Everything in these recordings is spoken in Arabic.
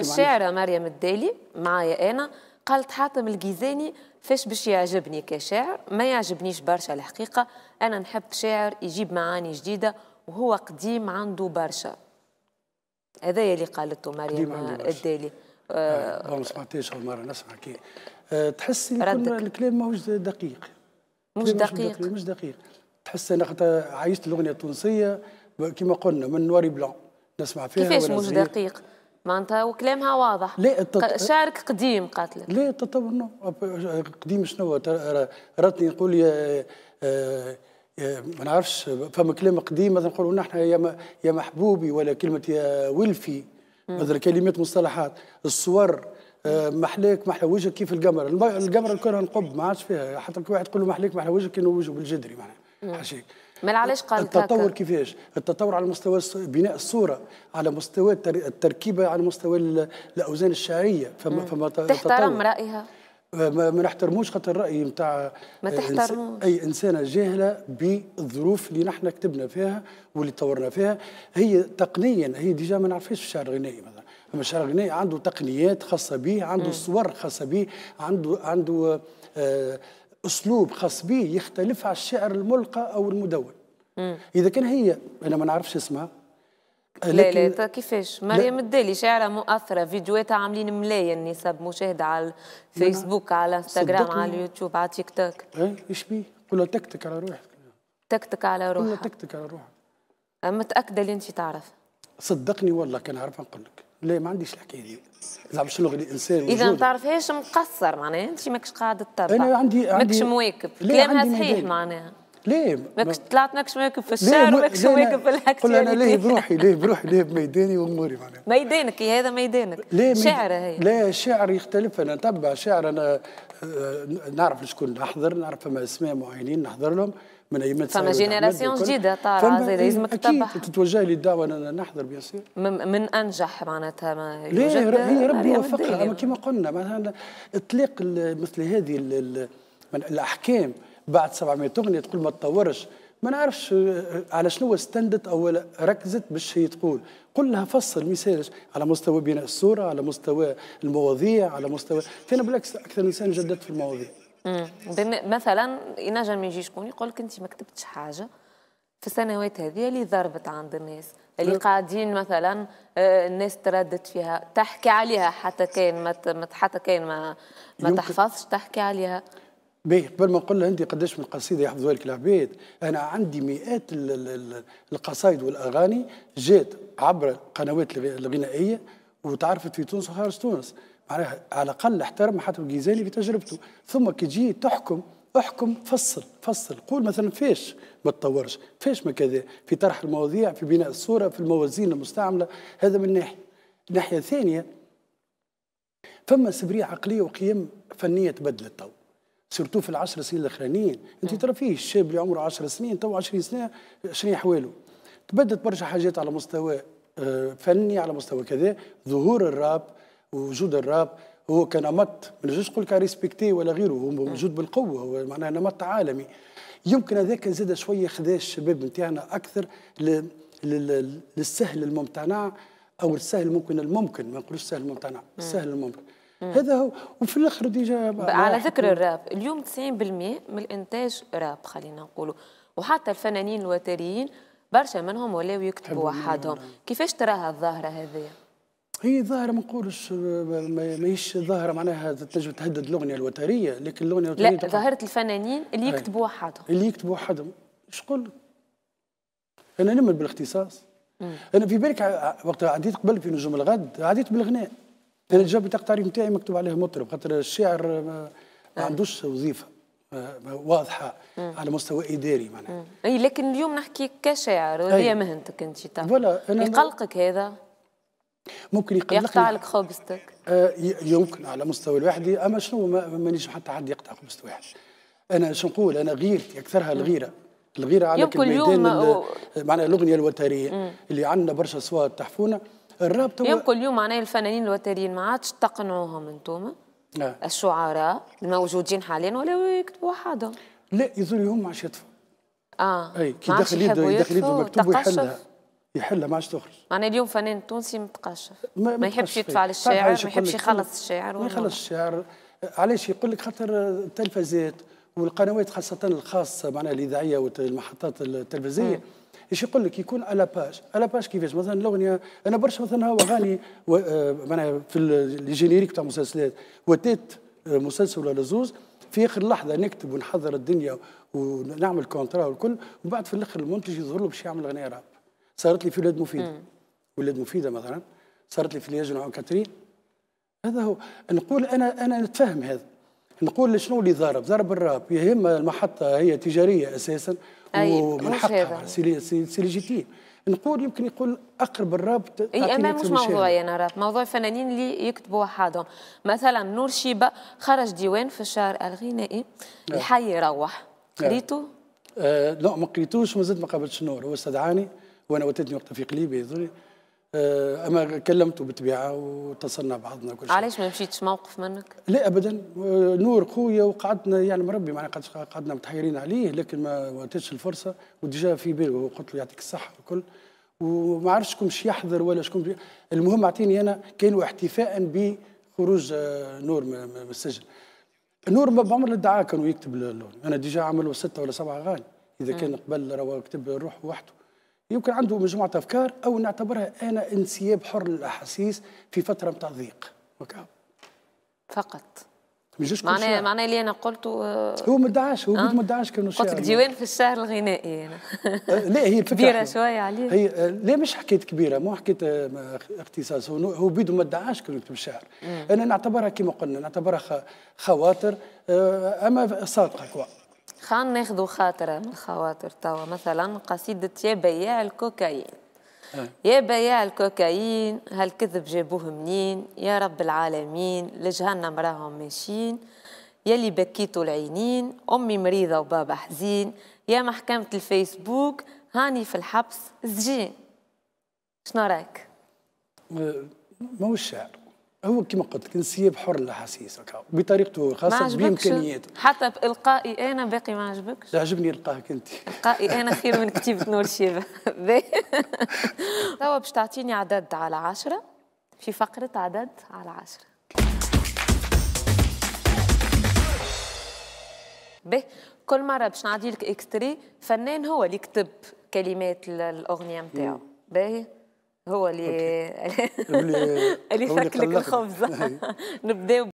نعم. الشاعرة مريم الدالي معايا أنا قالت حاتم الجيزاني فاش باش يعجبني كشاعر ما يعجبنيش برشا الحقيقة أنا نحب شاعر يجيب معاني جديدة وهو قديم عنده برشا هذايا اللي قالته مريم الدالي آه, آه، ما سمعتهاش أول مرة نسمع كي أه تحس الكلام ماهوش دقيق مش دقيق مش دقيق تحس أنا خاطر عايشت الأغنية التونسية كما قلنا من نواري بلون نسمع فيها كيفاش مش دقيق؟ ما انت وكلامها واضح لا التط... شارك قديم قاتلك لا التطور نو قديم شنو راتني نقول يا ما نعرفش فما كلام قديم مثلا نقولوا نحن يا يا محبوبي ولا كلمه يا ولفي مثلا كلمات مصطلحات الصور آه، محلاك محلى وجهك كيف القمر القمر الكره نقب ما عادش فيها حتى واحد يقول له محلاك محلى وجهك كانه وجهه بالجدري معناها حاشيك ما علاش قال التطور كيفاش التطور على مستوى بناء الصوره على مستوى التركيبه على مستوى الاوزان الشعريه فما فما تحترم رايها آه، ما, ما نحترموش خاطر الراي نتاع آه، ما تحترموش اي انسانه جاهله بالظروف اللي نحن كتبنا فيها واللي طورنا فيها هي تقنيا هي ديجا ما نعرفهاش الشعر الغنائي مثلا اما الشعر الغنائي عنده تقنيات خاصه به عنده صور خاصه به عنده عنده آه اسلوب خاص به يختلف على الشعر الملقى او المدون اذا كان هي انا ما نعرفش اسمها لا لا كيفاش مريم الدالي شاعره مؤثره فيديوهاتها عاملين ملايين نسب مشاهده على الفيسبوك على انستغرام على اليوتيوب على تيك توك ايه ايش بيه قول تكتك على روحك تكتك على روحك قول تكتك على روحك متاكده اللي انت تعرف صدقني والله كان عارف نقول لك لا ما عنديش الحكايه دي زعما شنو الانسان اذا ما تعرفهاش مقصر معناها انت ماكش قاعد تتبع انا عندي, عندي ماكش مواكب كلامها صحيح معناها ليه ماكش طلعت ماكش مواكب في الشعر وماكش مواكب في الحكايه. قول انا يعني. ليه بروحي ليه بروحي ليه بميداني واموري معناها ميدانك إيه هذا ميدانك ليه شعر هي لا شعر يختلف انا نتبع شعر انا آه، نعرف شكون نحضر نعرف فما اسماء معينين نحضر لهم من ايام فما جينيراسيون جديده طالعه زاده يلزمك إيه، تتبع تتوجه لي الدعوه انا نحضر بيان سير من انجح معناتها ما لا ربي, ربي وفقها يعني. كما قلنا معناتها اطلاق مثل هذه الاحكام بعد 700 اغنيه تقول ما تطورش ما نعرفش آه، على شنو استندت او ركزت باش هي تقول قل لها فصل مثالش على مستوى بناء الصوره على مستوى المواضيع على مستوى فينا بالعكس اكثر انسان جددت في المواضيع مثلا ينجم يجي شكون يقول لك انت ما كتبتش حاجه في السنوات هذه اللي ضربت عند الناس اللي قاعدين مثلا آه، الناس تردد فيها تحكي عليها حتى كان ما حتى كان ما ما تحفظش تحكي عليها باهي قبل ما نقول عندي قداش من قصيده يحفظوها لك العباد انا عندي مئات القصائد والاغاني جات عبر القنوات الغنائيه وتعرفت في تونس وخارج تونس معناها على الاقل احترم حتى الجيزاني في تجربته ثم كي تجي تحكم احكم فصل فصل قول مثلا فيش ما تطورش فيش ما كذا في طرح المواضيع في بناء الصوره في الموازين المستعمله هذا من ناحيه الناحيه الثانيه فما سبرية عقلية وقيم فنية تبدلت تو سورتو في العشر سنين الاخرانيين انت ترى فيه الشاب اللي عمره 10 سنين تو 20 سنه 20 حواله تبدلت برشا حاجات على مستوى آه، فني على مستوى كذا ظهور الراب ووجود الراب هو كنمط ما نجمش نقول لك ريسبكتي ولا غيره هو موجود بالقوه هو معناها نمط عالمي يمكن هذاك زاد شويه خذا الشباب نتاعنا اكثر للسهل الممتنع او السهل ممكن الممكن ما نقولوش السهل الممتنع السهل الممكن هذا هو وفي الاخر ديجا على ذكر الراب اليوم 90% من الانتاج راب خلينا نقولوا وحتى الفنانين الوتريين برشا منهم ولاو يكتبوا وحدهم كيفاش تراها الظاهره هذه هي ظاهره ما نقولش ماهيش ظاهره معناها تنجم تهدد الاغنيه الوتريه لكن الاغنيه الوتريه لا ظاهره الفنانين اللي يكتبوا وحدهم اللي يكتبوا وحدهم شقول انا نمل بالاختصاص مم. انا في بالك وقت عديت قبل في نجوم الغد عديت بالغناء انا الجواب بتاع التعريف نتاعي مكتوب عليه مطرب خاطر الشاعر ما, نعم. ما عندوش وظيفه واضحه مم. على مستوى اداري معناها اي لكن اليوم نحكي كشاعر وهي مهنتك انت فوالا أنا يقلقك هذا ممكن يقلقك يقطع لك خبزتك آه يمكن على مستوى الوحدي اما شنو مانيش حتى حد يقطع خبزت واحد انا شنو نقول انا غيرتي اكثرها الغيره الغيره على كل يوم معناها الاغنيه الوتريه اللي عندنا برشا صوات تحفونا الرابط هو اليوم كل يوم معناه الفنانين الوتريين ما عادش تقنعوهم انتوما نعم. الشعراء الموجودين حاليا ولا يكتبوا وحدهم لا يظن هم عادش يطفوا اه اي كي دخل يده يدخل يده مكتوب ويحلها يحلها ما عادش تخرج معناها اليوم فنان تونسي متقشف ما, ما يحبش يدفع للشاعر ما يحبش طيب، يخلص الشاعر ما يخلص الشاعر علاش يقول لك خاطر التلفزيات والقنوات خاصة الخاصة معناها الإذاعية والمحطات التلفزية ايش يقول لك يكون على باج على باج كيفاش مثلا الاغنيه انا برشا مثلا هو اغاني آه، معناها في الجينيريك تاع مسلسلات وتيت آه، مسلسل ولا زوز في اخر لحظه نكتب ونحضر الدنيا ونعمل كونترا والكل وبعد في الاخر المنتج يظهر له باش يعمل اغنيه راب صارت لي في ولاد مفيده ولاد مفيده مثلا صارت لي في ليجن كاترين هذا هو نقول انا انا نتفهم هذا نقول شنو اللي ضارب ضرب الراب يهم المحطه هي تجاريه اساسا أي ومن حقها سي ليجيتيم نقول يمكن يقول اقرب الرابط اي اما مش موضوعي انا راه موضوع فنانين اللي يكتبوا وحدهم مثلا نور شيبه خرج ديوان في الشهر الغنائي نعم. الحي روح نعم. قريتو؟ آه لا ما قريتوش وما زلت ما قابلتش نور هو استدعاني وانا وتدني وقتها في قليبي آه، اما كلمته بالطبيعه واتصلنا بعضنا كل شيء علاش ما مشيتش موقف منك؟ لا ابدا آه، نور خويا وقعدنا يعني مربي معنا قعدنا متحيرين عليه لكن ما واتتش الفرصه وديجا في باله قلت له يعطيك الصحه والكل وما عرفتش شكون باش يحضر ولا شكون المهم اعطيني انا كانوا احتفاء بخروج آه، نور من السجن نور ما بعمر الدعاء كانوا يكتب اللون انا ديجا عملوا ستة ولا سبعة اغاني اذا كان قبل راه كتب روحه وحده يمكن عنده مجموعة أفكار أو نعتبرها أنا انسياب حر للأحاسيس في فترة متاع ضيق فقط معناه معناه اللي انا قلته آه، هو ما ادعاش هو أه؟ ما ادعاش كانه قلت لك ديوان في الشعر الغنائي انا لا هي الفكره كبيره شويه عليه هي آه، لا مش حكايه كبيره مو حكايه آه، اختصاص هو هو بيدو ما ادعاش كانه يكتب شعر انا نعتبرها كما قلنا نعتبرها خواطر اما صادقه خان ناخذوا خاطره من الخواطر توا مثلا قصيده يا بياع الكوكايين أه. يا بياع الكوكايين هالكذب جابوه منين يا رب العالمين لجهنم راهم ماشيين يلي بكيتوا العينين امي مريضه وبابا حزين يا محكمه الفيسبوك هاني في الحبس زجين شنو رايك؟ أه، مو الشعر هو كما قلت لك انسياب حر لاحاسيس بطريقته خاصه بامكانياته حتى بإلقائي انا باقي ما عجبكش عجبني القائك انت القائي انا خير من كتيبه نور شيبه توا باش تعطيني عدد على عشرة في فقره عدد على عشرة به كل مره باش نعدي لك اكستري فنان هو اللي كتب كلمات الاغنيه نتاعو باهي هو اللي اللي فك لك الخبز أيوه. نبداو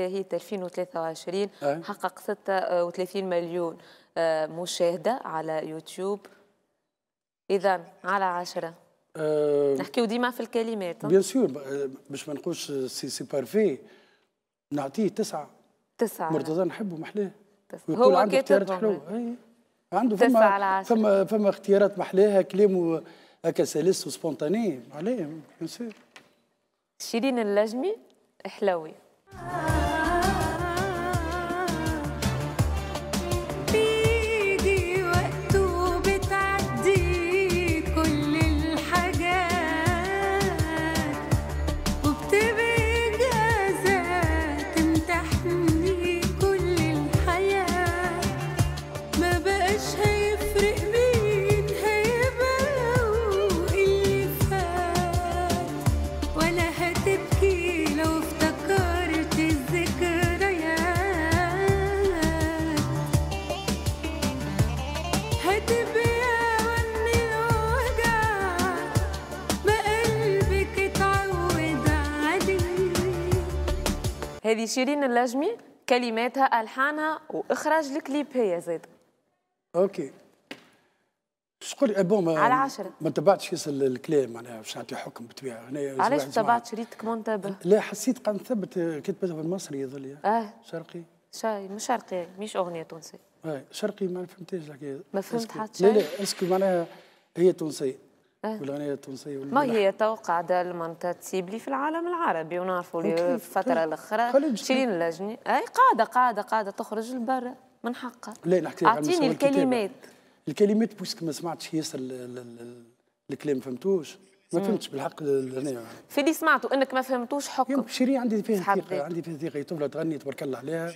هي 2023 حقق 36 مليون آه، مشاهدة على يوتيوب إذا على عشرة آه، نحكيو ديما في الكلمات بيان سور آه، باش ما نقولش سي سي بارفي نعطيه تسعة تسعة مرتضى نحبه محلاه هو عنده اختيارات حلوة عنده تسعة فما على عشرة. فما فما اختيارات محلاها كلامه هكا سلس وسبونتاني عليه بيان سور شيرين اللجمي حلوي هذه شيرين اللجمي كلماتها الحانها واخراج الكليب هي زاد اوكي شكون بون على عشرة ما تبعتش الكلام معناها باش نعطي حكم بالطبيعه هنا علاش تبعتش ريتك منتبه؟ لا حسيت قاعد نثبت كتبتها بالمصري يظل اه شرقي شاي مش شرقي مش اغنيه تونسيه اه شرقي ما فهمتش الحكايه ما فهمت حتى شيء لا لا اسكو معناها هي تونسيه آه. والغنية التونسيه ما هي توقع ده معناتها تسيبلي في العالم العربي ونعرفوا الفتره طيب. الاخرى شيرين اللجنة اي قاعده قاعده قاعده تخرج لبرا من حقها لا نحكي اعطيني الكلمات الكلمات بوسك ما سمعتش ياسر الكلام فهمتوش ما فهمتش بالحق هنا في اللي سمعته انك ما فهمتوش حكم شيرين عندي فيها ثقه عندي فيها ثقه طفله تغني تبارك الله عليها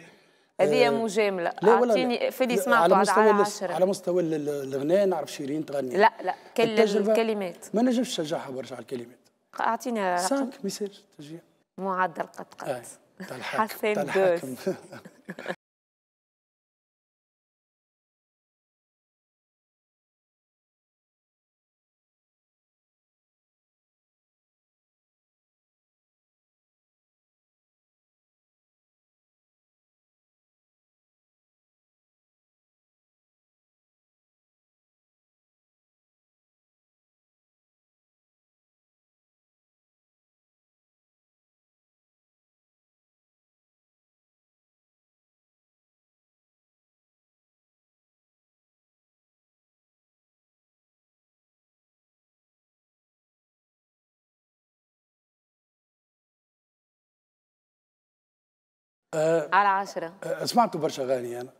هذه آه، مجامله اعطيني فيدي سمعته على مستوى على, عشرة. على مستوى الغناء نعرف شيرين تغني لا لا كل الكلمات ما نجمش نشجعها برجع الكلمات اعطيني رقم سانك مثال تشجيع معدل قد آه. تاع الحاكم حسين دوس آه، على عشرة آه برشا اغاني انا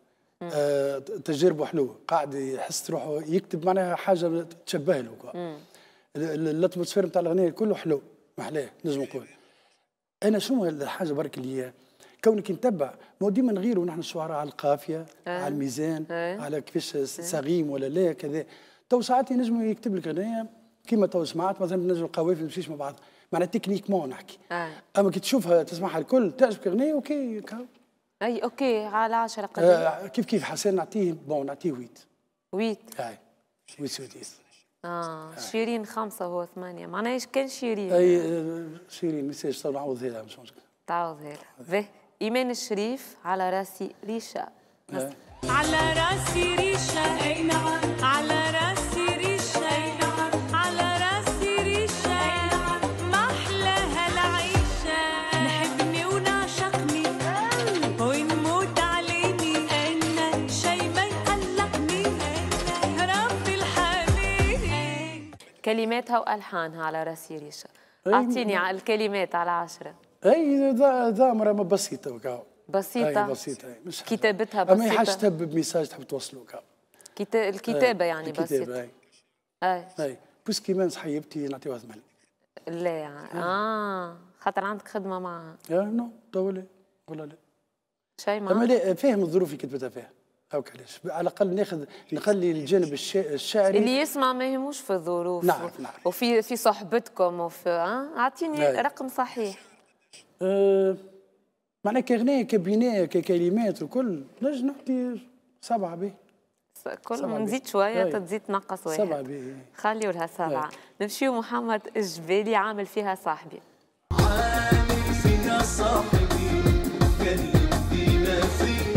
آه تجاربه حلوه قاعد يحس روحه يكتب معناها حاجه تشبه له الاتموسفير نتاع الاغنيه كله حلو محلاه نجم نقول انا شنو الحاجه برك اللي كونك نتبع ما ديما نغيروا نحن الشعراء على القافيه آه. على الميزان آه. على كيفاش صغيم آه. ولا لا كذا تو ساعات ينجم يكتب لك اغنيه كيما تو سمعت مثلا نجم القوافل ما مع بعض معناها تكنيكمون نحكي آه. اما كي تشوفها تسمعها الكل تعجبك اغنيه اوكي اي اوكي على 10 قد آه كيف كيف حسين نعطيه بون نعطيه ويت ويت اي ويت سويديس اه شيرين خمسة هو ثمانية معناها ايش كان شيرين اي آه، شيرين نسيت نعوض هيلا مش مشكلة تعوض هيلا باهي ايمان الشريف على راسي ريشة على راسي ريشة اي نعم على كلماتها والحانها على راس ريشه اعطيني على الكلمات على عشرة اي ضامره بسيطه وكاو بسيطه أي بسيطه أي مش كتابتها بسيطه ما حاجه تحب ميساج تحب توصلو كاو الكتابه أي. يعني الكتابة بسيطه اي اي اي بوسكي صحيبتي نعطيوها ثمن لا يعني. اه خاطر عندك خدمه معها اه نو تو ولا لا شيء معها فاهم الظروف اللي كتبتها فيها او كلاش على الاقل ناخذ نخلي الجانب الشعري اللي يسمع ما يهموش في الظروف نعرف نعرف وفي في صحبتكم وفي آه، اعطيني نعم. رقم صحيح أه معناها كغناء كبناء ككلمات وكل نجم نعطي سبعه به كل ما نزيد شويه تزيد تنقص واحد سبعه به خليوا لها سبعه نمشيو محمد الجبالي عامل فيها صاحبي عامل فيها صاحبي كلم فيما فيه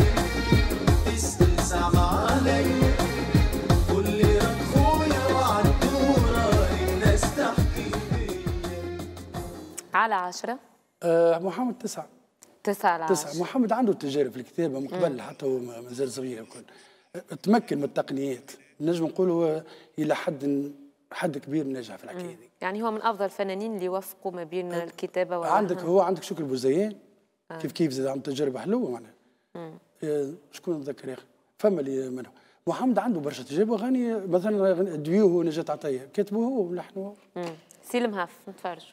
على عشرة؟ آه محمد تسعة تسعة على عشرة تسعة محمد عنده تجارب في الكتابة من قبل حتى هو مازال صغير وكل تمكن من التقنيات نجم نقولوا إلى حد حد كبير ناجح في الحكايه دي يعني هو من افضل الفنانين اللي وفقوا ما بين أه الكتابه والرحمة. عندك هو عندك شكر بوزيان آه. كيف كيف زاد عنده تجربه حلوه معناها آه شكون نتذكر يا اخي فما اللي منهم محمد عنده برشا تجارب غني مثلا هو نجات عطيه كاتبه هو ولحنه سيلم سي نتفرجوا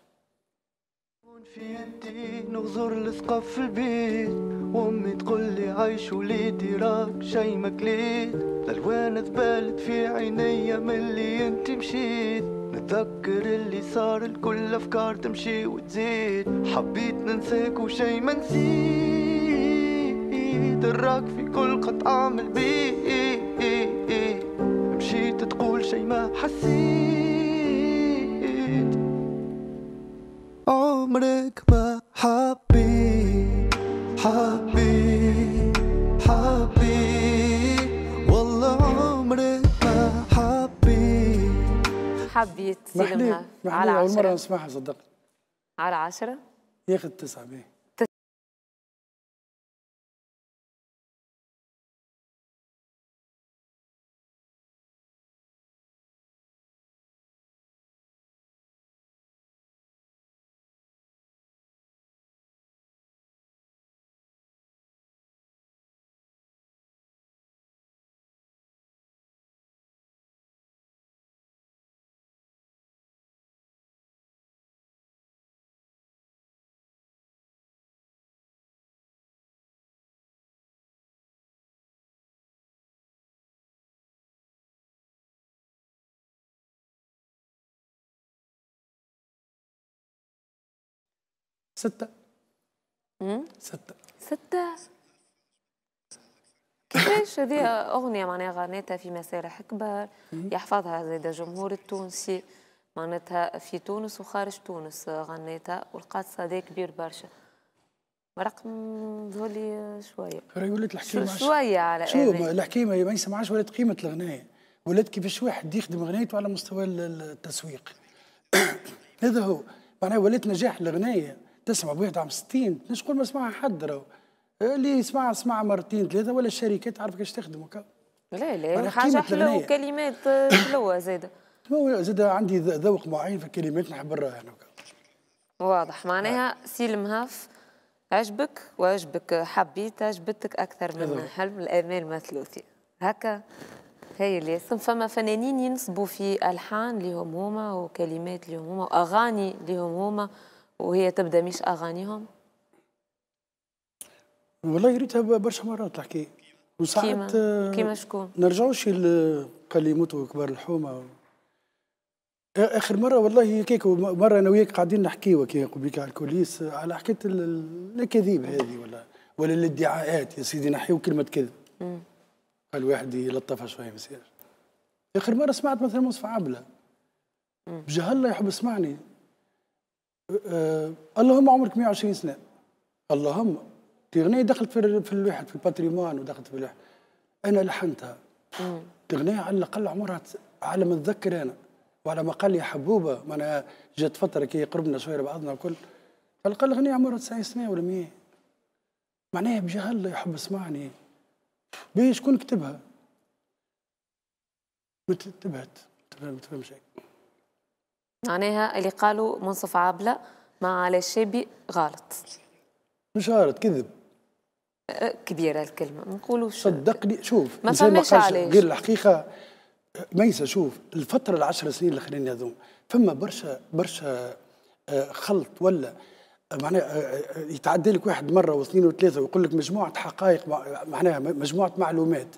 في يدي نغزر الثقب في البيت وامي تقول لي عيش وليدي راك شي مكليت الالوان ثبالت في عينيا ملي انت مشيت نتذكر اللي صار الكل افكار تمشي وتزيد حبيت ننساك وشي ما نسيت الراك في كل قطعة من البيت مشيت تقول شي ما حسيت عمرك ما حبي حبي حبي والله عمرك ما حبي حبيت سينما على عشرة أول مرة نسمعها صدقني على عشرة؟ ياخد تسعة بيه ستة امم ستة ستة كيفاش هذه أغنية معناها غنيتها في مسارح كبار يحفظها زاد الجمهور التونسي معناتها في تونس وخارج تونس غنيتها ولقات صدى كبير برشا رقم ذولي شوية يقول لك الحكاية شوية على شو الحكيمه ما يسمعش ولات قيمة الغناية ولات كيفاش واحد يخدم غنايته على مستوى التسويق هذا هو معناها ولات نجاح الغناية تسمع بواحد عام 60 مش كل ما سمعها حد راهو اللي يسمعها سمعها مرتين ثلاثه ولا الشركات تعرف كيفاش تخدم لا لا حاجه حلوه وكلمات آه، حلوه زاده زاده عندي ذوق معين في الكلمات نحب نراها انا واضح معناها سي المهاف عجبك وعجبك حبيت عجبتك اكثر من حلم الامال مثلوثي هكا هي اللي فما فنانين ينصبوا في الحان لهم هما وكلمات لهم هما واغاني لهم هما وهي تبدا مش اغانيهم والله ريتها برشا مرات تحكي وساعات كيما آه، كيما شكون نرجعوش قال لي موتوا كبار الحومه اخر مره والله كيك مره انا وياك قاعدين نحكيو كي قبيك على الكوليس على حكايه الاكاذيب هذه ولا ولا الادعاءات يا سيدي نحيو كلمه كذب قال واحد يلطفها شويه ما يصيرش اخر مره سمعت مثلا مصطفى عبله الله يحب يسمعني آه، اللهم عمرك 120 سنه اللهم تغنية دخلت في في الواحد في الباتريمون ودخلت في الواحد انا لحنتها تغنية على الاقل عمرها على ما أتذكر انا وعلى ما قال لي حبوبه ما انا جات فتره كي قربنا شويه لبعضنا الكل على الاقل غنية عمرها 90 سنه ولا 100 معناها بجاه الله يحب اسمعني بيش شكون كتبها ما تبهت ما تفهمش هيك معناها اللي قالوا منصف عابلة مع علي الشابي غلط مش غلط كذب أه، كبيرة الكلمة ما نقولوش صدقني شوف ما فماش علاش غير الحقيقة ميسة شوف الفترة العشر سنين الأخرين هذوم فما برشا برشا أه، خلط ولا معناها أه، يتعدى لك واحد مره واثنين وثلاثه ويقول لك مجموعه حقائق معناها مجموعه معلومات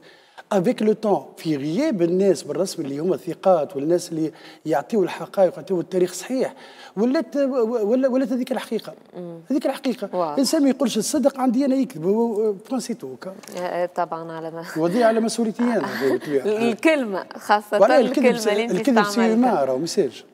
افيك لو طون في غياب الناس بالرسم اللي هما الثقات والناس اللي يعطيو الحقائق ويعطيو التاريخ صحيح ولات ولا ولات هذيك الحقيقه هذيك الحقيقه الانسان ما يقولش الصدق عندي انا يكذب برانسيتو طبعا على ما وضيع على مسؤوليتي انا الكلمه خاصه الكلمه الكذب سيما راهو ما يسالش